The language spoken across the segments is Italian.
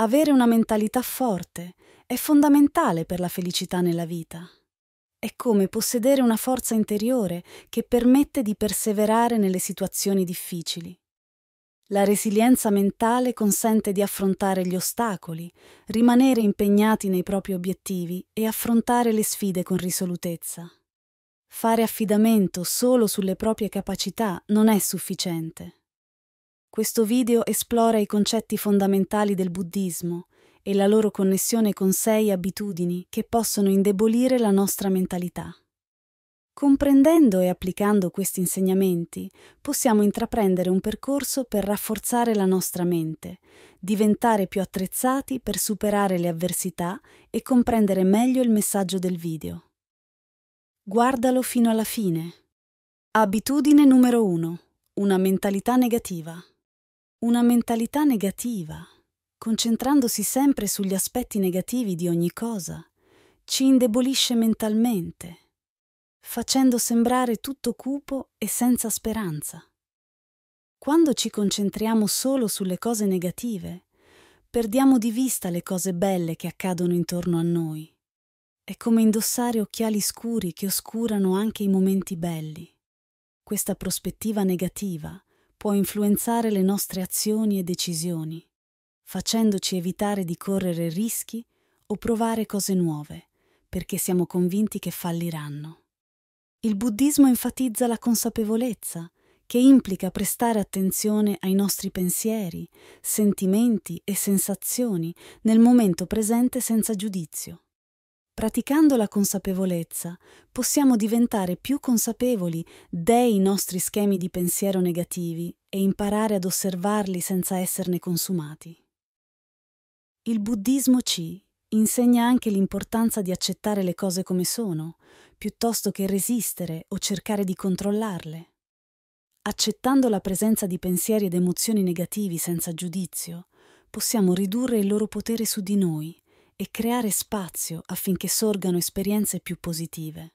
Avere una mentalità forte è fondamentale per la felicità nella vita. È come possedere una forza interiore che permette di perseverare nelle situazioni difficili. La resilienza mentale consente di affrontare gli ostacoli, rimanere impegnati nei propri obiettivi e affrontare le sfide con risolutezza. Fare affidamento solo sulle proprie capacità non è sufficiente. Questo video esplora i concetti fondamentali del buddismo e la loro connessione con sei abitudini che possono indebolire la nostra mentalità. Comprendendo e applicando questi insegnamenti, possiamo intraprendere un percorso per rafforzare la nostra mente, diventare più attrezzati per superare le avversità e comprendere meglio il messaggio del video. Guardalo fino alla fine. Abitudine numero 1. Una mentalità negativa una mentalità negativa, concentrandosi sempre sugli aspetti negativi di ogni cosa, ci indebolisce mentalmente, facendo sembrare tutto cupo e senza speranza. Quando ci concentriamo solo sulle cose negative, perdiamo di vista le cose belle che accadono intorno a noi. È come indossare occhiali scuri che oscurano anche i momenti belli. Questa prospettiva negativa può influenzare le nostre azioni e decisioni, facendoci evitare di correre rischi o provare cose nuove, perché siamo convinti che falliranno. Il buddismo enfatizza la consapevolezza, che implica prestare attenzione ai nostri pensieri, sentimenti e sensazioni nel momento presente senza giudizio. Praticando la consapevolezza, possiamo diventare più consapevoli dei nostri schemi di pensiero negativi e imparare ad osservarli senza esserne consumati. Il buddismo ci insegna anche l'importanza di accettare le cose come sono, piuttosto che resistere o cercare di controllarle. Accettando la presenza di pensieri ed emozioni negativi senza giudizio, possiamo ridurre il loro potere su di noi e creare spazio affinché sorgano esperienze più positive.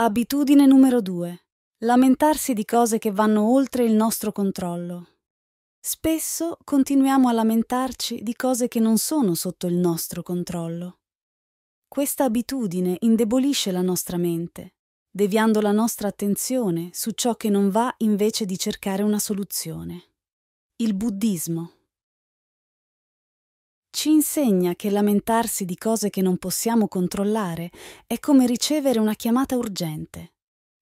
Abitudine numero 2. Lamentarsi di cose che vanno oltre il nostro controllo. Spesso continuiamo a lamentarci di cose che non sono sotto il nostro controllo. Questa abitudine indebolisce la nostra mente, deviando la nostra attenzione su ciò che non va invece di cercare una soluzione. Il buddismo ci insegna che lamentarsi di cose che non possiamo controllare è come ricevere una chiamata urgente.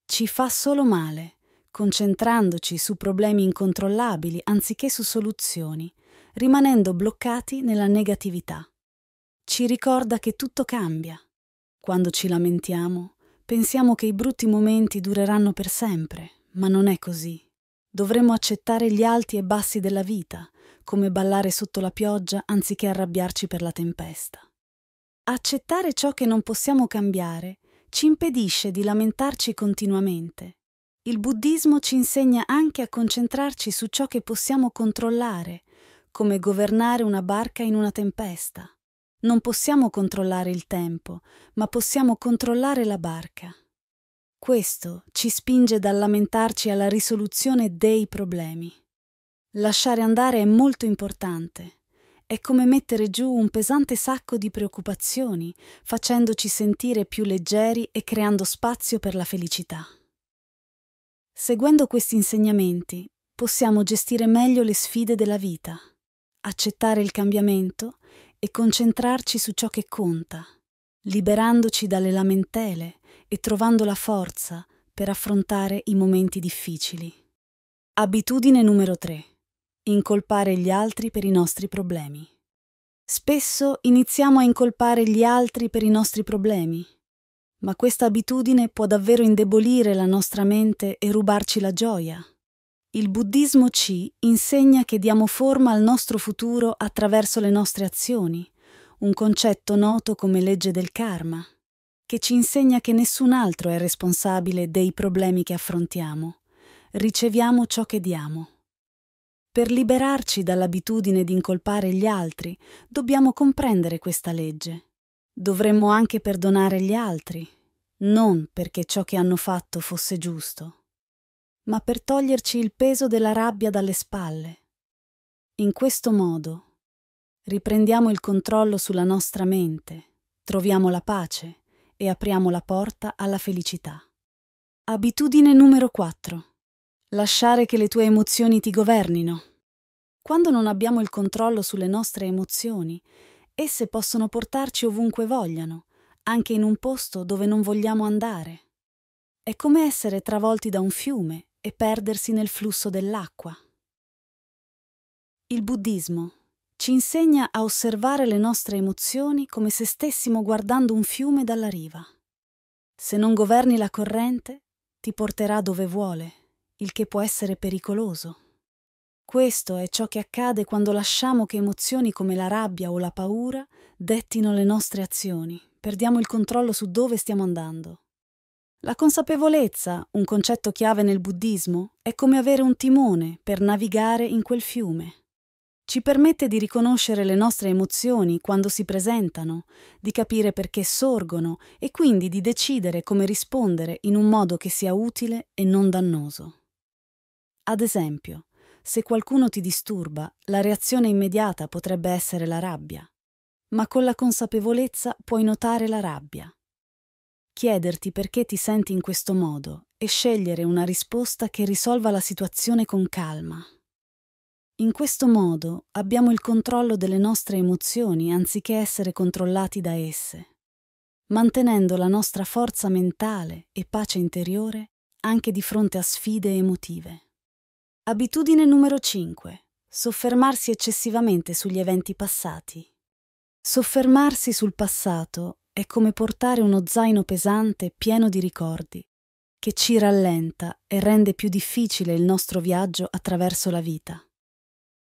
Ci fa solo male, concentrandoci su problemi incontrollabili anziché su soluzioni, rimanendo bloccati nella negatività. Ci ricorda che tutto cambia. Quando ci lamentiamo, pensiamo che i brutti momenti dureranno per sempre, ma non è così. Dovremmo accettare gli alti e bassi della vita, come ballare sotto la pioggia anziché arrabbiarci per la tempesta. Accettare ciò che non possiamo cambiare ci impedisce di lamentarci continuamente. Il buddismo ci insegna anche a concentrarci su ciò che possiamo controllare, come governare una barca in una tempesta. Non possiamo controllare il tempo, ma possiamo controllare la barca. Questo ci spinge dal lamentarci alla risoluzione dei problemi. Lasciare andare è molto importante. È come mettere giù un pesante sacco di preoccupazioni, facendoci sentire più leggeri e creando spazio per la felicità. Seguendo questi insegnamenti, possiamo gestire meglio le sfide della vita, accettare il cambiamento e concentrarci su ciò che conta, liberandoci dalle lamentele e trovando la forza per affrontare i momenti difficili. Abitudine numero 3. Incolpare gli altri per i nostri problemi. Spesso iniziamo a incolpare gli altri per i nostri problemi, ma questa abitudine può davvero indebolire la nostra mente e rubarci la gioia. Il buddismo ci insegna che diamo forma al nostro futuro attraverso le nostre azioni, un concetto noto come legge del karma, che ci insegna che nessun altro è responsabile dei problemi che affrontiamo. Riceviamo ciò che diamo. Per liberarci dall'abitudine di incolpare gli altri, dobbiamo comprendere questa legge. Dovremmo anche perdonare gli altri, non perché ciò che hanno fatto fosse giusto, ma per toglierci il peso della rabbia dalle spalle. In questo modo riprendiamo il controllo sulla nostra mente, troviamo la pace e apriamo la porta alla felicità. Abitudine numero 4. Lasciare che le tue emozioni ti governino. Quando non abbiamo il controllo sulle nostre emozioni, esse possono portarci ovunque vogliano, anche in un posto dove non vogliamo andare. È come essere travolti da un fiume e perdersi nel flusso dell'acqua. Il buddismo ci insegna a osservare le nostre emozioni come se stessimo guardando un fiume dalla riva. Se non governi la corrente, ti porterà dove vuole il che può essere pericoloso. Questo è ciò che accade quando lasciamo che emozioni come la rabbia o la paura dettino le nostre azioni, perdiamo il controllo su dove stiamo andando. La consapevolezza, un concetto chiave nel buddismo, è come avere un timone per navigare in quel fiume. Ci permette di riconoscere le nostre emozioni quando si presentano, di capire perché sorgono e quindi di decidere come rispondere in un modo che sia utile e non dannoso. Ad esempio, se qualcuno ti disturba, la reazione immediata potrebbe essere la rabbia, ma con la consapevolezza puoi notare la rabbia. Chiederti perché ti senti in questo modo e scegliere una risposta che risolva la situazione con calma. In questo modo abbiamo il controllo delle nostre emozioni anziché essere controllati da esse, mantenendo la nostra forza mentale e pace interiore anche di fronte a sfide emotive. Abitudine numero 5. Soffermarsi eccessivamente sugli eventi passati. Soffermarsi sul passato è come portare uno zaino pesante pieno di ricordi, che ci rallenta e rende più difficile il nostro viaggio attraverso la vita.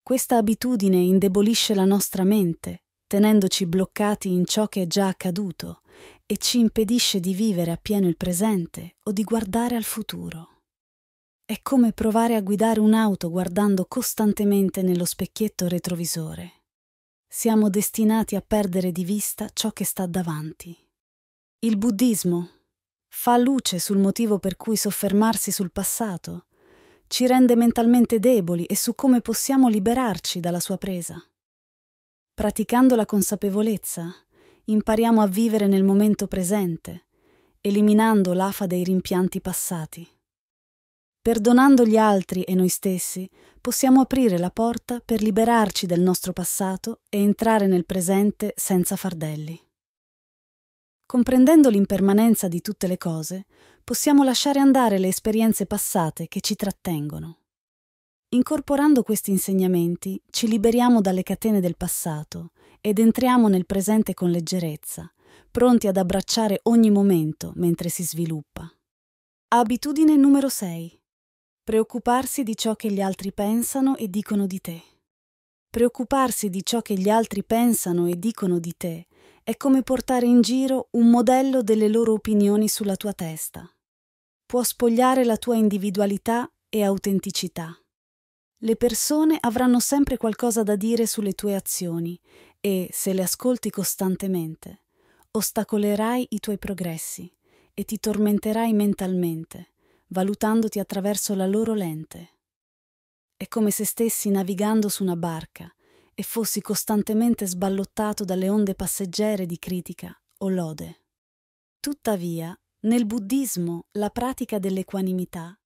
Questa abitudine indebolisce la nostra mente, tenendoci bloccati in ciò che è già accaduto e ci impedisce di vivere appieno il presente o di guardare al futuro. È come provare a guidare un'auto guardando costantemente nello specchietto retrovisore. Siamo destinati a perdere di vista ciò che sta davanti. Il buddismo fa luce sul motivo per cui soffermarsi sul passato, ci rende mentalmente deboli e su come possiamo liberarci dalla sua presa. Praticando la consapevolezza, impariamo a vivere nel momento presente, eliminando l'afa dei rimpianti passati. Perdonando gli altri e noi stessi, possiamo aprire la porta per liberarci del nostro passato e entrare nel presente senza fardelli. Comprendendo l'impermanenza di tutte le cose, possiamo lasciare andare le esperienze passate che ci trattengono. Incorporando questi insegnamenti, ci liberiamo dalle catene del passato ed entriamo nel presente con leggerezza, pronti ad abbracciare ogni momento mentre si sviluppa. Abitudine numero 6. Preoccuparsi di ciò che gli altri pensano e dicono di te. Preoccuparsi di ciò che gli altri pensano e dicono di te è come portare in giro un modello delle loro opinioni sulla tua testa. Può spogliare la tua individualità e autenticità. Le persone avranno sempre qualcosa da dire sulle tue azioni e, se le ascolti costantemente, ostacolerai i tuoi progressi e ti tormenterai mentalmente valutandoti attraverso la loro lente. È come se stessi navigando su una barca e fossi costantemente sballottato dalle onde passeggere di critica o lode. Tuttavia, nel buddismo la pratica dell'equanimità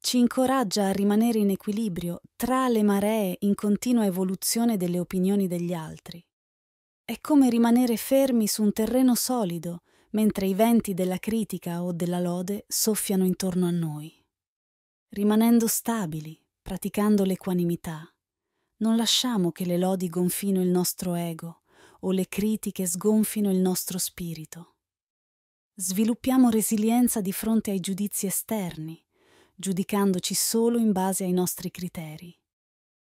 ci incoraggia a rimanere in equilibrio tra le maree in continua evoluzione delle opinioni degli altri. È come rimanere fermi su un terreno solido mentre i venti della critica o della lode soffiano intorno a noi. Rimanendo stabili, praticando l'equanimità, non lasciamo che le lodi gonfino il nostro ego o le critiche sgonfino il nostro spirito. Sviluppiamo resilienza di fronte ai giudizi esterni, giudicandoci solo in base ai nostri criteri.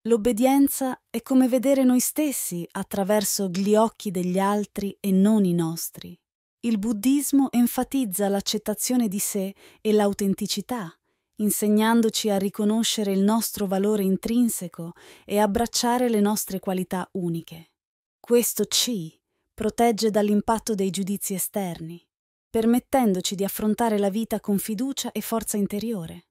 L'obbedienza è come vedere noi stessi attraverso gli occhi degli altri e non i nostri, il buddismo enfatizza l'accettazione di sé e l'autenticità, insegnandoci a riconoscere il nostro valore intrinseco e abbracciare le nostre qualità uniche. Questo ci protegge dall'impatto dei giudizi esterni, permettendoci di affrontare la vita con fiducia e forza interiore.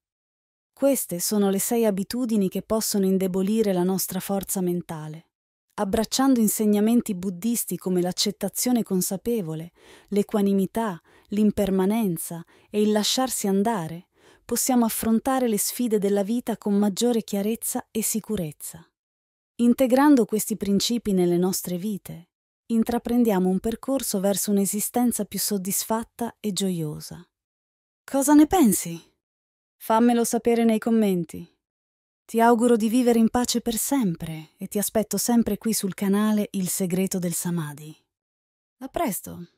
Queste sono le sei abitudini che possono indebolire la nostra forza mentale abbracciando insegnamenti buddisti come l'accettazione consapevole, l'equanimità, l'impermanenza e il lasciarsi andare, possiamo affrontare le sfide della vita con maggiore chiarezza e sicurezza. Integrando questi principi nelle nostre vite, intraprendiamo un percorso verso un'esistenza più soddisfatta e gioiosa. Cosa ne pensi? Fammelo sapere nei commenti. Ti auguro di vivere in pace per sempre e ti aspetto sempre qui sul canale Il segreto del Samadhi. A presto!